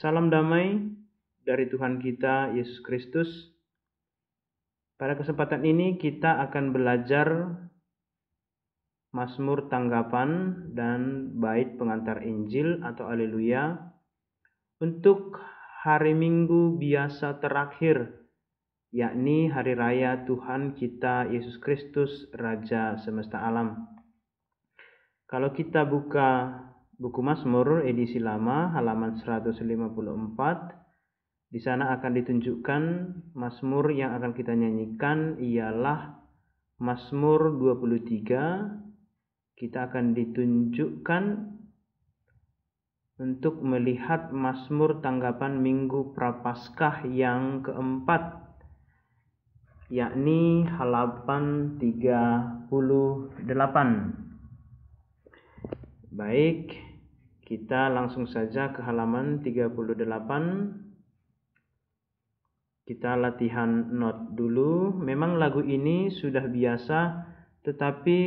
Salam damai dari Tuhan kita Yesus Kristus. Pada kesempatan ini kita akan belajar Mazmur tanggapan dan bait pengantar Injil atau Haleluya untuk hari Minggu biasa terakhir yakni hari raya Tuhan kita Yesus Kristus Raja semesta alam. Kalau kita buka Buku Mazmur edisi lama halaman 154. Di sana akan ditunjukkan Mazmur yang akan kita nyanyikan ialah Mazmur 23. Kita akan ditunjukkan untuk melihat Mazmur tanggapan Minggu Prapaskah yang keempat yakni halaman 38. Baik, kita langsung saja ke halaman 38. Kita latihan not dulu. Memang lagu ini sudah biasa tetapi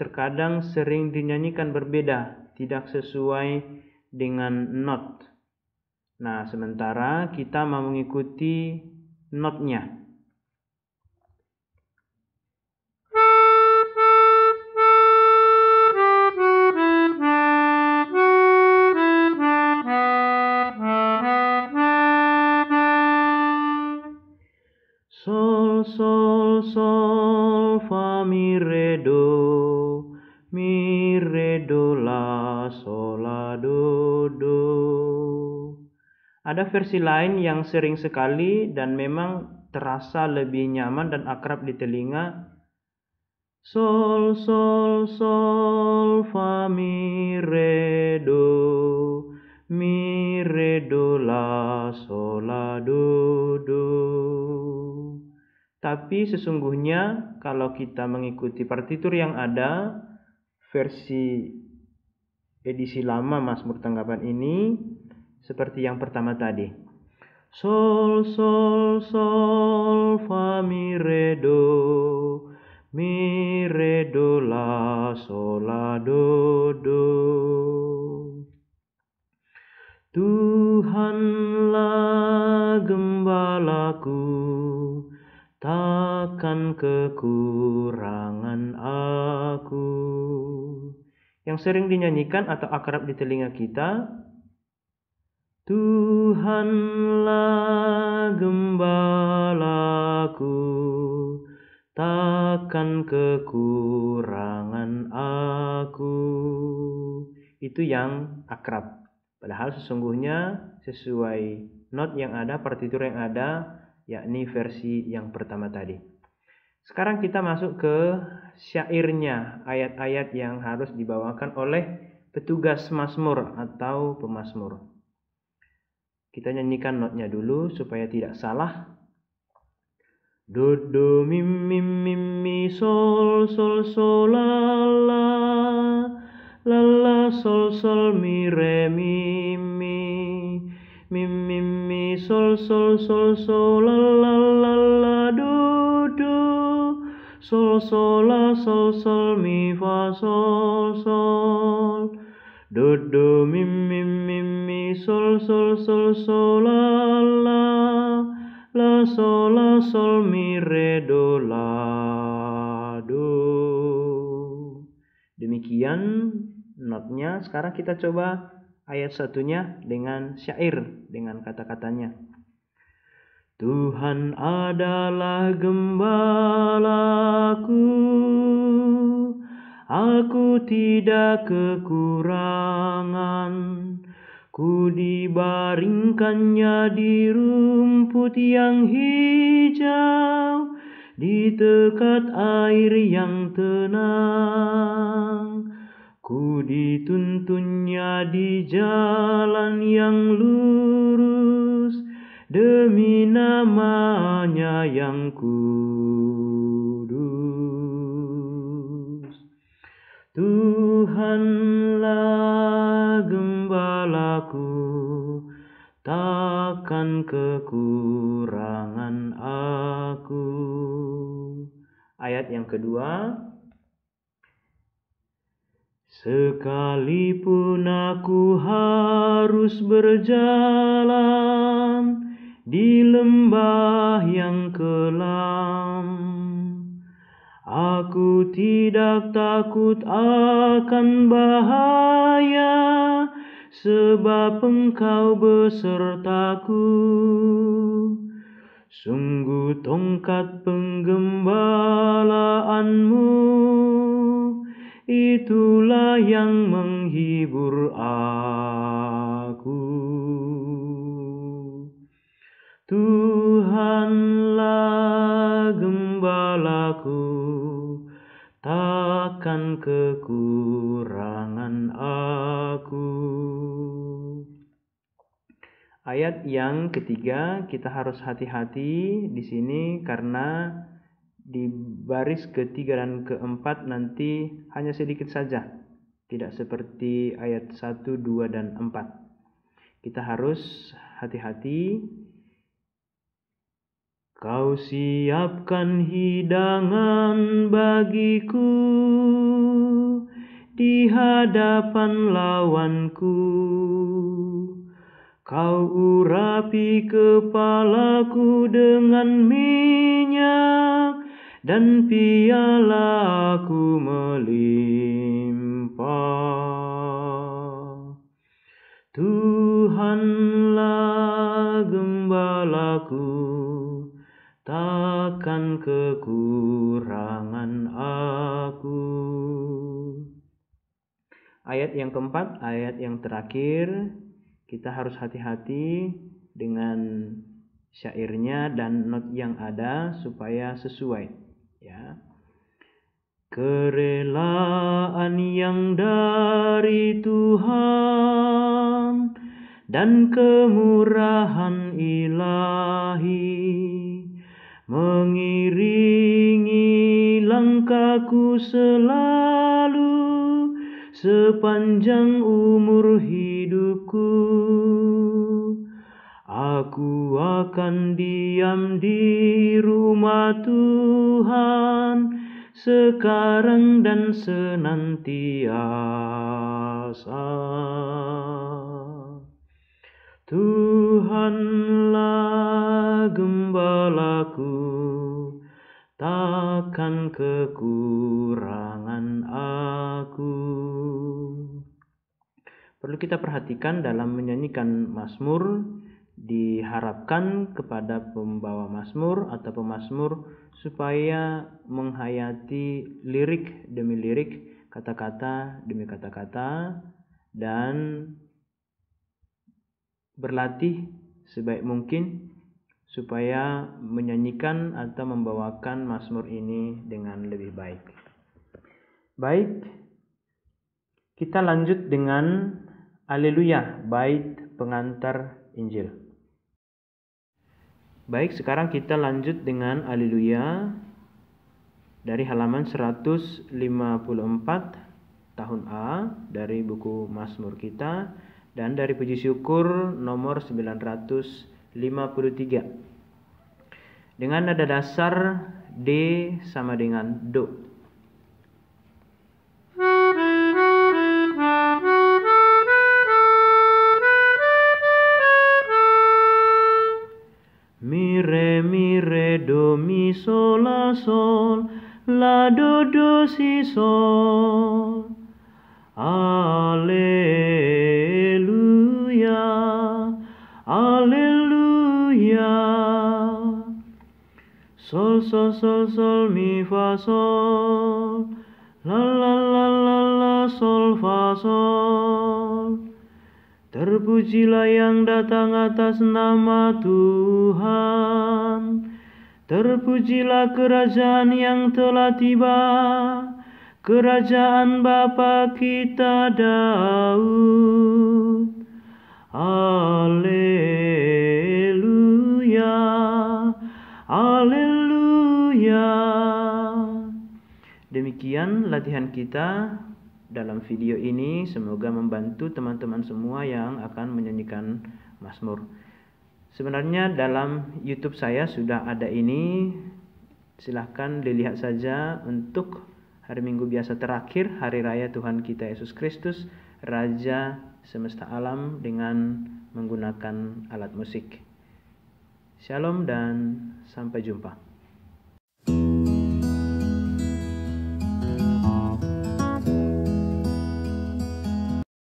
terkadang sering dinyanyikan berbeda, tidak sesuai dengan not. Nah, sementara kita mau mengikuti notnya. Ada versi lain yang sering sekali dan memang terasa lebih nyaman dan akrab di telinga. Sol sol sol fa mi re do mi re do la sol la do do. Tapi sesungguhnya kalau kita mengikuti partitur yang ada versi edisi lama Mas Murtanggapan ini seperti yang pertama tadi. Sol sol sol fa mi re do mi re do la sol la do do. Tuhanlah gembalaku, takkan kekurangan aku. Yang sering dinyanyikan atau akrab di telinga kita, Tuhanlah gembalaku, takkan kekurangan aku. Itu yang akrab. Padahal sesungguhnya sesuai not yang ada, partitur yang ada, yakni versi yang pertama tadi. Sekarang kita masuk ke syairnya, ayat-ayat yang harus dibawakan oleh petugas masmur atau pemasmur. Kita nyanyikan notnya dulu supaya tidak salah. Do do mi mi mi mi sol sol sol la la la la sol sol mi re mi mi mi mi mi sol sol sol sol la la la la do do sol sol la sol sol mi fa sol sol do do mi mi sol sol sol sol la la la sol la sol mi re do la do demikian notnya sekarang kita coba ayat satunya dengan syair dengan kata-katanya Tuhan adalah gembalaku aku tidak kekurangan Ku dibaringkannya di rumput yang hijau, di dekat air yang tenang. Ku dituntunnya di jalan yang lurus, demi namanya yang kudus. Tuhanlah kepalaku takkan kekurangan aku ayat yang kedua sekalipun aku harus berjalan di lembah yang kelam aku tidak takut akan bahaya sebab engkau besertaku. Sungguh tongkat penggembalaanmu, itulah yang menghibur aku. Tuhanlah gembalaku, takkan kekurangan. ayat yang ketiga kita harus hati-hati di sini karena di baris ketiga dan keempat nanti hanya sedikit saja. Tidak seperti ayat 1, 2, dan 4. Kita harus hati-hati. Kau siapkan hidangan bagiku di hadapan lawanku Kau urapi kepalaku dengan minyak dan piala aku melimpah. Tuhanlah gembalaku, takkan kekurangan aku. Ayat yang keempat, ayat yang terakhir, kita harus hati-hati dengan syairnya dan not yang ada supaya sesuai ya kerelaan yang dari Tuhan dan kemurahan ilahi mengiringi langkahku selalu sepanjang umur hidupku. Aku akan diam di rumah Tuhan sekarang dan senantiasa. Tuhanlah gembalaku takkan kekurangan aku. Perlu kita perhatikan dalam menyanyikan Mazmur diharapkan kepada pembawa Mazmur atau pemazmur supaya menghayati lirik demi lirik, kata-kata demi kata-kata dan berlatih sebaik mungkin supaya menyanyikan atau membawakan Mazmur ini dengan lebih baik. Baik, kita lanjut dengan Haleluya, bait pengantar Injil. Baik, sekarang kita lanjut dengan Haleluya dari halaman 154 tahun A dari buku Mazmur kita dan dari puji syukur nomor 953 dengan nada dasar D sama dengan Do. Mi re mi re do mi sol la sol la do do si sol sol sol sol mi fa sol la la la la la sol fa sol Terpujilah yang datang atas nama Tuhan Terpujilah kerajaan yang telah tiba Kerajaan Bapa kita Daud Haleluya Haleluya dunya. Demikian latihan kita dalam video ini semoga membantu teman-teman semua yang akan menyanyikan Mazmur. Sebenarnya dalam YouTube saya sudah ada ini. Silahkan dilihat saja untuk hari Minggu biasa terakhir hari raya Tuhan kita Yesus Kristus Raja semesta alam dengan menggunakan alat musik. Shalom dan sampai jumpa.